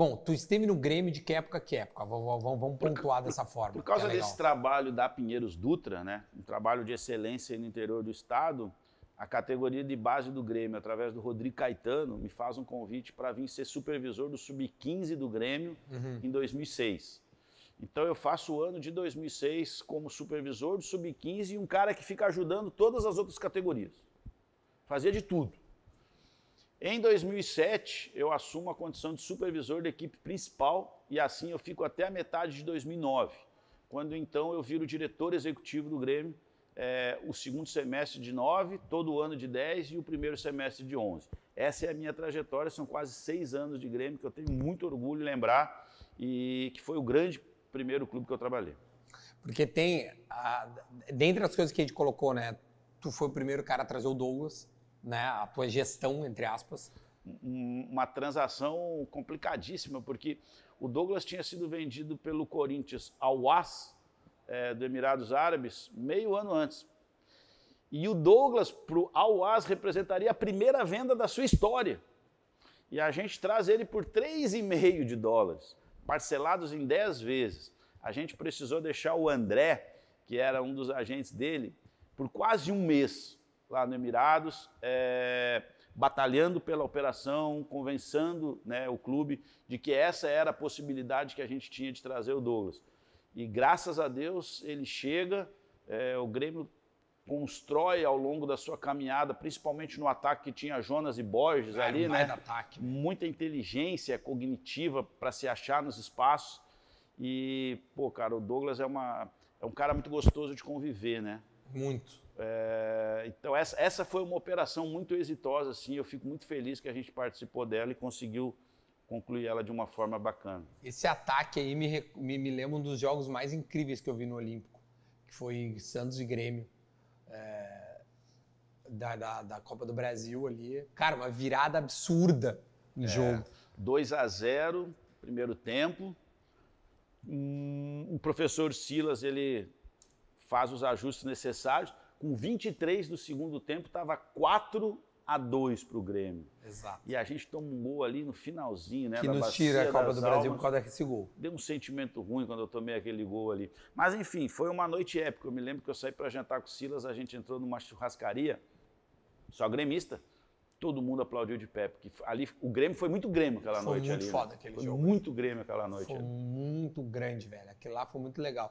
Bom, tu esteve no Grêmio de que época que época? Vamos, vamos, vamos pontuar por, dessa forma. Por é causa é desse trabalho da Pinheiros Dutra, né? um trabalho de excelência no interior do estado, a categoria de base do Grêmio, através do Rodrigo Caetano, me faz um convite para vir ser supervisor do Sub-15 do Grêmio uhum. em 2006. Então eu faço o ano de 2006 como supervisor do Sub-15 e um cara que fica ajudando todas as outras categorias. Fazia de tudo. Em 2007, eu assumo a condição de supervisor da equipe principal e assim eu fico até a metade de 2009, quando então eu viro diretor executivo do Grêmio, é, o segundo semestre de 9, todo o ano de 10 e o primeiro semestre de 11. Essa é a minha trajetória, são quase seis anos de Grêmio que eu tenho muito orgulho de lembrar e que foi o grande primeiro clube que eu trabalhei. Porque tem, a, dentre as coisas que a gente colocou, né? Tu foi o primeiro cara a trazer o Douglas, né, a tua gestão, entre aspas? Uma transação complicadíssima, porque o Douglas tinha sido vendido pelo Corinthians ao AS é, do Emirados Árabes meio ano antes. E o Douglas para o Al-As representaria a primeira venda da sua história. E a gente traz ele por 3,5 de dólares, parcelados em 10 vezes. A gente precisou deixar o André, que era um dos agentes dele, por quase um mês lá no Emirados, é, batalhando pela operação, convencendo né, o clube de que essa era a possibilidade que a gente tinha de trazer o Douglas. E graças a Deus ele chega, é, o Grêmio constrói ao longo da sua caminhada, principalmente no ataque que tinha Jonas e Borges ali, né? Ataque. Muita inteligência cognitiva para se achar nos espaços. E, pô, cara, o Douglas é, uma, é um cara muito gostoso de conviver, né? Muito. É, então, essa, essa foi uma operação muito exitosa, assim. Eu fico muito feliz que a gente participou dela e conseguiu concluir ela de uma forma bacana. Esse ataque aí me, me, me lembra um dos jogos mais incríveis que eu vi no Olímpico, que foi Santos e Grêmio, é, da, da, da, Copa do Brasil ali. Cara, uma virada absurda no é, jogo. 2 a 0 primeiro tempo. Hum, o professor Silas, ele faz os ajustes necessários. Com 23 do segundo tempo, estava 4 a 2 para o Grêmio. Exato. E a gente toma um gol ali no finalzinho, né? Que da nos tira a Copa do Brasil almas. por causa desse gol. Deu um sentimento ruim quando eu tomei aquele gol ali. Mas enfim, foi uma noite épica. Eu me lembro que eu saí para jantar com o Silas, a gente entrou numa churrascaria, só gremista. Todo mundo aplaudiu de pé, porque ali o Grêmio foi muito Grêmio aquela foi noite. Foi muito ali, foda né? aquele foi jogo. Muito Grêmio aquela noite. Foi ali. muito grande, velho. Aquilo lá foi muito legal.